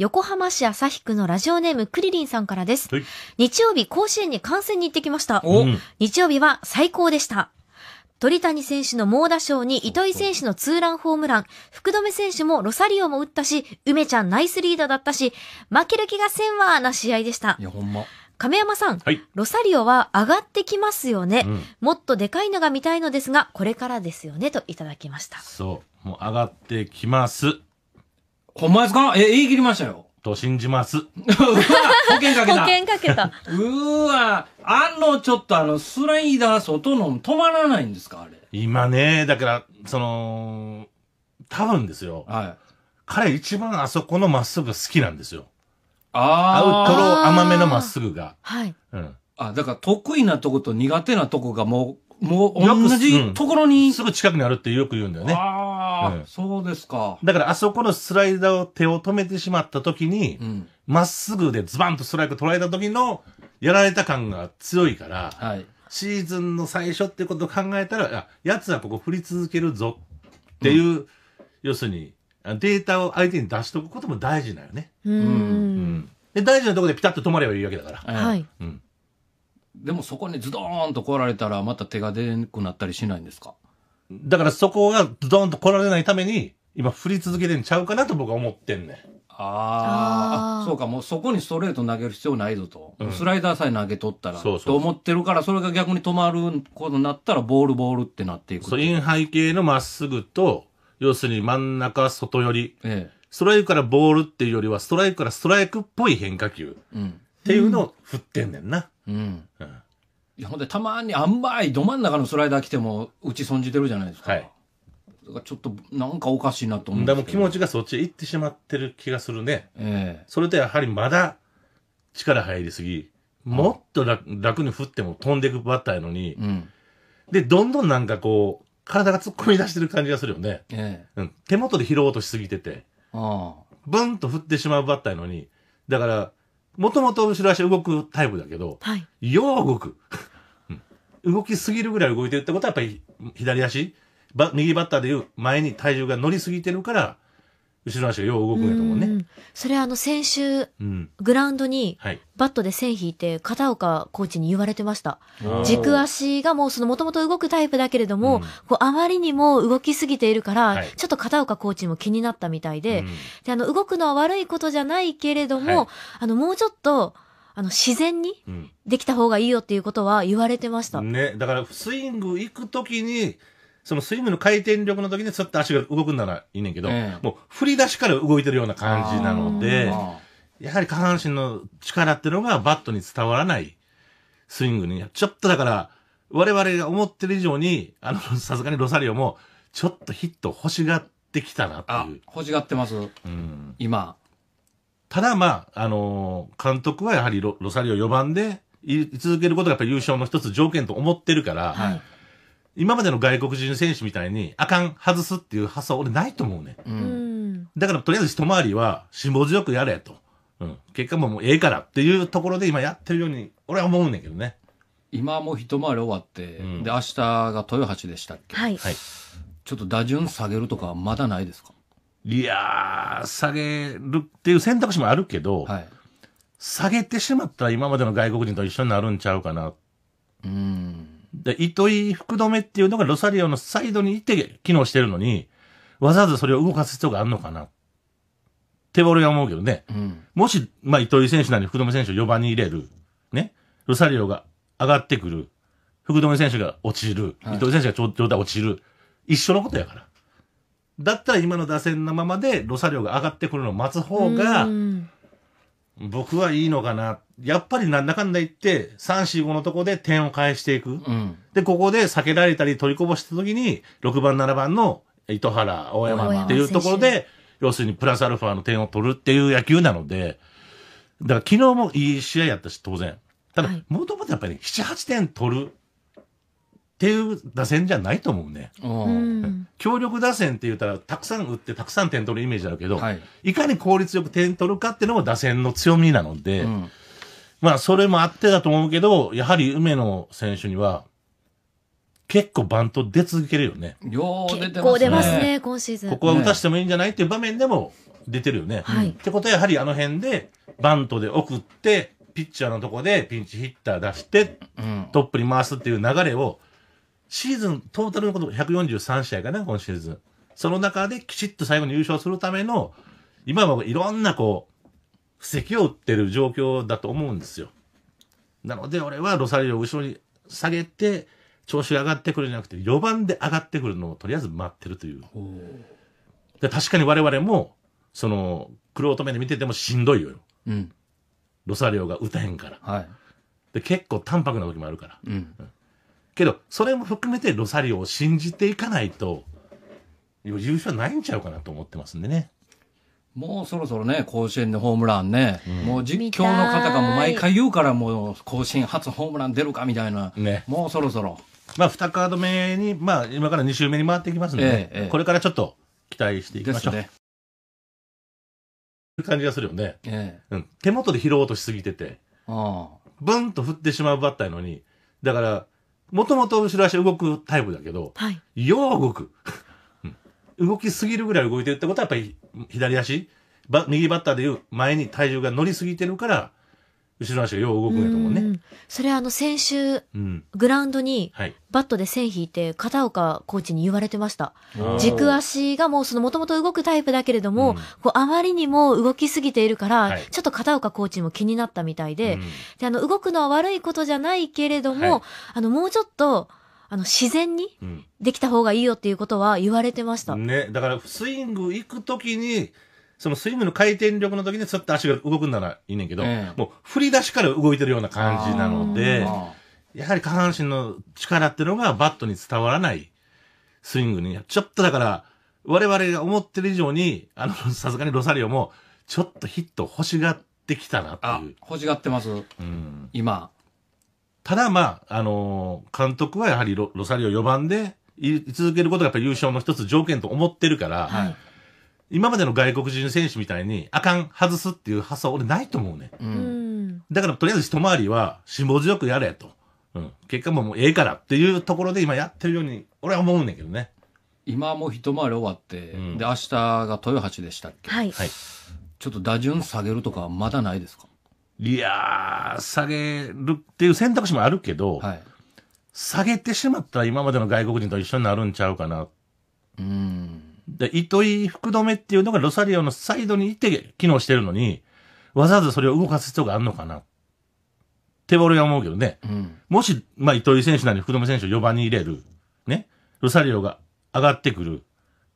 横浜市旭区のラジオネームクリリンさんからです。はい、日曜日甲子園に観戦に行ってきました。日曜日は最高でした。鳥谷選手の猛打賞に糸井選手のツーランホームラン、福留選手もロサリオも打ったし、梅ちゃんナイスリードだったし、負ける気がせんわーな試合でした。いや、ほんま。亀山さん、はい、ロサリオは上がってきますよね、うん、もっとでかいのが見たいのですが、これからですよね、といただきました。そう。もう上がってきます。ほんまですかえ、言い切りましたよ。と信じます。うわ保険かけた。保険かけた。うわあの、ちょっとあの、スライダー外の止まらないんですかあれ。今ね、だから、その、多分ですよ。はい。彼一番あそこのまっすぐ好きなんですよ。ああ。アウトロー甘めのまっすぐが。はい。うん。あ、だから得意なとこと苦手なとこがもう、もう同じところに、うん、すぐ近くにあるってよく言うんだよね。ああ。ああ、そうですか。だからあそこのスライダーを手を止めてしまった時に、ま、うん、っすぐでズバンとストライク捉えた時のやられた感が強いから、はい、シーズンの最初ってことを考えたら、やつはここ振り続けるぞっていう、うん、要するにデータを相手に出しとくことも大事なよね。うんうん、で大事なところでピタッと止まればいいわけだから。はい、うんでもそこにズドーンと来られたらまた手が出なくなったりしないんですかだからそこがドーンと来られないために、今振り続けてんちゃうかなと僕は思ってんねん。ああそうか、もうそこにストレート投げる必要ないぞと。うんスライダーさえ投げとったら、そうそうそうと思ってるから、それが逆に止まることになったら、ボールボールってなっていく。そう、インハイ系のまっすぐと、要するに真ん中外寄り、えストライクからボールっていうよりは、ストライクからストライクっぽい変化球っうん。ていうのを振ってんねんな。うん。うんほんで、たまに、あんばい、ど真ん中のスライダー来ても、打ち損じてるじゃないですか。はい。だからちょっと、なんかおかしいなと思うんでも気持ちがそっちへ行ってしまってる気がするね。ええー、それとやはりまだ、力入りすぎ。もっと楽に振っても飛んでいくバッターやのに、うん、で、どんどんなんかこう、体が突っ込み出してる感じがするよね。ええ、うん、手元で拾おうとしすぎてて、ああブンと振ってしまうバッターやのに、だから、もともと後ろ足動くタイプだけど、はい、よう動く。動きすぎるぐらい動いてるってことは、やっぱり左足、ば右バッターでいう前に体重が乗りすぎてるから、後ろ足がよう動くんやと思うね。うんそれあの先週、グラウンドにバットで線引いて片岡コーチに言われてました。軸足がもうそのもともと動くタイプだけれども、うん、こうあまりにも動きすぎているから、はい、ちょっと片岡コーチも気になったみたいで、うん、であの動くのは悪いことじゃないけれども、はい、あのもうちょっとあの自然にできた方がいいよっていうことは言われてました。ね、だからスイング行くときに、そのスイングの回転力の時にちょっと足が動くならいいねんけど、ええ、もう振り出しから動いてるような感じなので、やはり下半身の力っていうのがバットに伝わらないスイングに、ちょっとだから、我々が思ってる以上に、あの、さすがにロサリオも、ちょっとヒット欲しがってきたなっていう。欲しがってます。うん、今。ただまあ、あのー、監督はやはりロロサリオ4番でい続けることがやっぱ優勝の一つ条件と思ってるから、はい、今までの外国人選手みたいに、あかん、外すっていう発想は俺ないと思うね。うん、だからとりあえず一回りは辛抱強くやれと。うん、結果ももうええからっていうところで今やってるように、俺は思うんだけどね。今も一回り終わって、うん、で、明日が豊橋でしたっけはい。ちょっと打順下げるとかまだないですかいやー、下げるっていう選択肢もあるけど、はい、下げてしまったら今までの外国人と一緒になるんちゃうかな。うん。で、糸井福留っていうのがロサリオのサイドにいて機能してるのに、わざわざそれを動かす必要があるのかな。って俺が思うけどね。うん、もし、まあ、糸井選手なり福留選手を4番に入れる。ね。ロサリオが上がってくる。福留選手が落ちる。はい、糸井選手が状態落ちる。一緒のことやから。だったら今の打線のままで、ロサ量が上がってくるのを待つ方が、僕はいいのかな。やっぱりなんだかんだ言って、3、4、5のとこで点を返していく。うん、で、ここで避けられたり取りこぼした時に、6番、7番の糸原、大山っていうところで、要するにプラスアルファの点を取るっていう野球なので、だから昨日もいい試合やったし、当然。ただ、もともとやっぱり、ね、7、8点取るっていう打線じゃないと思うね。強力打線って言ったら、たくさん打ってたくさん点取るイメージあるけど、はい、いかに効率よく点取るかっていうのも打線の強みなので、うん、まあそれもあってだと思うけど、やはり梅野選手には、結構バント出続けるよね。よう出てますね。出ますね、今シーズン。ここは打たしてもいいんじゃないっていう場面でも出てるよね。はい、ってことはやはりあの辺で、バントで送って、ピッチャーのとこでピンチヒッター出して、トップに回すっていう流れを、シーズン、トータルのこと143試合かな、今シーズン。その中できちっと最後に優勝するための、今はいろんなこう、布石を打ってる状況だと思うんですよ。なので俺はロサリオを後ろに下げて、調子が上がってくるんじゃなくて、4番で上がってくるのをとりあえず待ってるという。で確かに我々も、その、クロート目で見ててもしんどいよ。うん、ロサリオが打たへんから。はい、で結構淡白な時もあるから。うん、うんけど、それも含めてロサリオを信じていかないと、優勝ないんちゃうかなと思ってますんでね。もうそろそろね、甲子園でホームランね、うん、もう実況の方がもう毎回言うから、もう甲子園初ホームラン出るかみたいな、ね、もうそろそろ。まあ、2カード目に、まあ、今から2周目に回っていきますんで、ねええ、これからちょっと期待していきましょう。ね、いう感じがするよね、ええうん。手元で拾おうとしすぎてて、ブンと振ってしまうバッターのに、だから、もともと後ろ足動くタイプだけど、はい、よう動く。動きすぎるぐらい動いてるってことはやっぱり左足、ば右バッターでいう前に体重が乗りすぎてるから、後ろ足がよう動くんやと思うね。んそれはあの先週、うん。グラウンドにバットで線引いて片岡コーチに言われてました。軸足がもうそのもともと動くタイプだけれども、うんこうあまりにも動きすぎているから、はいちょっと片岡コーチも気になったみたいで、うんで、あの、動くのは悪いことじゃないけれども、はいあの、もうちょっと、あの、自然にできた方がいいよっていうことは言われてました。ね、だからスイング行くときにそのスイングの回転力の時にょっと足が動くならいいねんけど、えもう振り出しから動いてるような感じなので、やはり下半身の力っていうのがバットに伝わらないスイングに、ちょっとだから、我々が思ってる以上に、あの、さすがにロサリオも、ちょっとヒット欲しがってきたなっていう。欲しがってます。うん、今。ただまあ、あのー、監督はやはりロロサリオ4番で、い続けることがやっぱり優勝の一つ条件と思ってるから、はい今までの外国人選手みたいに、あかん、外すっていう発想俺ないと思うね。うん。だからとりあえず一回りは辛抱強くやれと。うん。結果ももうええからっていうところで今やってるように、俺は思うんだけどね。今もう一回り終わって、うん、で、明日が豊橋でしたっけはい。ちょっと打順下げるとかまだないですかいやー、下げるっていう選択肢もあるけど、はい、下げてしまったら今までの外国人と一緒になるんちゃうかな。うん。で、糸井福留っていうのがロサリオのサイドにいて機能してるのに、わざわざそれを動かす必要があるのかな。って俺が思うけどね。うん、もし、まあ、糸井選手なり福留選手を4番に入れる。ね。ロサリオが上がってくる。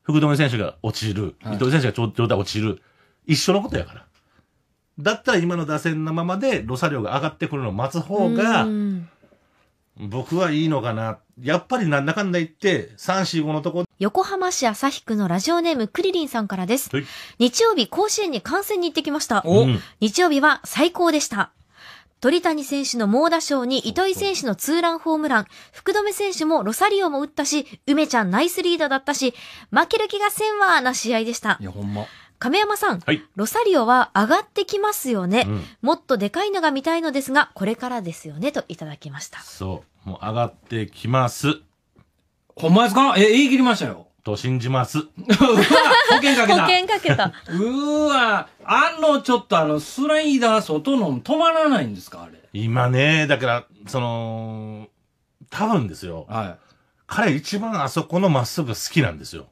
福留選手が落ちる。はい、糸井選手が状態落ちる。一緒のことやから。だったら今の打線のままでロサリオが上がってくるのを待つ方が、僕はいいのかな。やっぱりなんだかんだ言って、3、4、5のとこ横浜市旭区のラジオネームクリリンさんからです。はい、日曜日、甲子園に観戦に行ってきました。日曜日は最高でした。鳥谷選手の猛打賞に糸井選手のツーランホームラン、福留選手もロサリオも打ったし、梅ちゃんナイスリードだったし、負ける気がせんわな試合でした。いや、ほんま。亀山さん、はい、ロサリオは上がってきますよね、うん、もっとでかいのが見たいのですが、これからですよね、といただきました。そう。もう上がってきます。ほんまですかえ、言い切りましたよ。と信じます。うわ保険かけ保険かけた。うーわあの、ちょっとあの、スライダー外の止まらないんですかあれ。今ね、だから、その、多分ですよ。はい。彼一番あそこのまっすぐ好きなんですよ。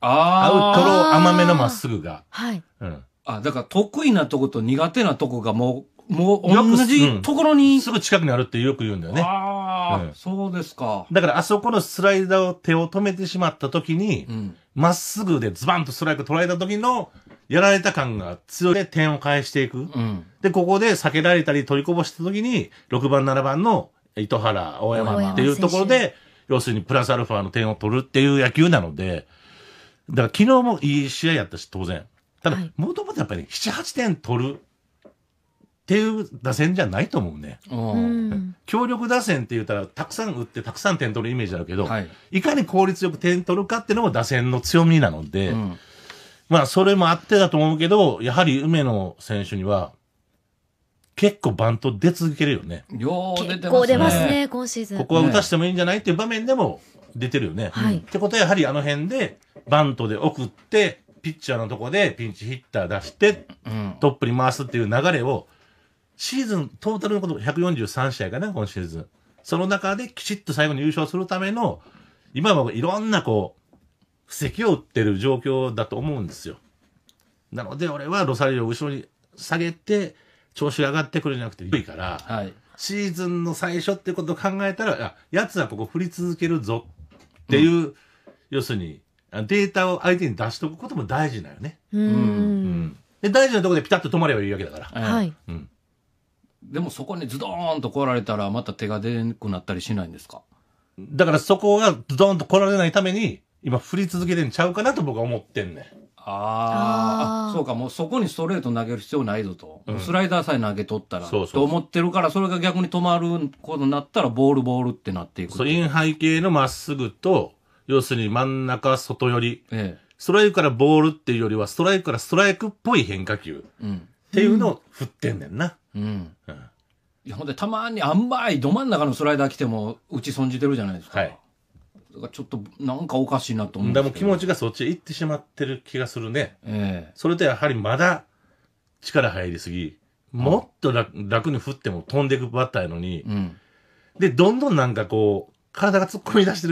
アウトロー。甘めのまっすぐが。はい。うん。あ、だから得意なとこと苦手なとこがもう、もう同じところに。すぐ近くにあるってよく言うんだよね。あああ、そうですか。だからあそこのスライダーを手を止めてしまった時に、ま、っすぐでズバンとストライク捉えた時の、やられた感が強いで点を返していく。うん、で、ここで避けられたり取りこぼした時に、6番、7番の糸原、大山っていうところで、要するにプラスアルファの点を取るっていう野球なので、だから昨日もいい試合やったし、当然。ただ、もともとやっぱり、ね、7、8点取るっていう打線じゃないと思うね。強力打線って言ったら、たくさん打って、たくさん点取るイメージだけど、はい、いかに効率よく点取るかっていうのも打線の強みなので、うん、まあ、それもあってだと思うけど、やはり梅野選手には、結構バント出続けるよね。よう出てますね。ますね、今シーズン。ここは打たしてもいいんじゃないっていう場面でも出てるよね。はい、ってことはやはりあの辺で、バントで送って、ピッチャーのとこでピンチヒッター出して、トップに回すっていう流れを、シーズン、トータルのこと143試合かな、今シーズン。その中できちっと最後に優勝するための、今はいろんなこう、布石を打ってる状況だと思うんですよ。なので俺はロサリオを後ろに下げて、調子が上がってくるんじゃなくて、いいから、はい、シーズンの最初ってことを考えたら、やつはここ振り続けるぞっていう、うん、要するに、データを相手に出しとくことも大事だよね。うん。うん、で大事なところでピタッと止まればいいわけだから。はい。うんでもそこにズドーンと来られたら、また手が出なくなったりしないんですかだからそこがズドーンと来られないために、今振り続けてんちゃうかなと僕は思ってんねん。ああそうか、もうそこにストレート投げる必要ないぞと。うんスライダーさえ投げとったら、そうそうと思ってるから、それが逆に止まることになったら、ボールボールってなっていく。そう、インハイ系のまっすぐと、要するに真ん中外寄り、えストライクからボールっていうよりは、ストライクからストライクっぽい変化球。うん。っていうのを振ってんねんな。うん。うん。いや、ほんで、たまに甘いど真ん中のスライダー来ても、打ち損じてるじゃないですか。はい。だからちょっと、なんかおかしいなと思うでも気持ちがそっちへ行ってしまってる気がするね。ええー、それとやはりまだ、力入りすぎ。もっと楽,、楽に振っても飛んでいくバッターやのに、うん、で、どんどんなんかこう、体が突っ込み出してる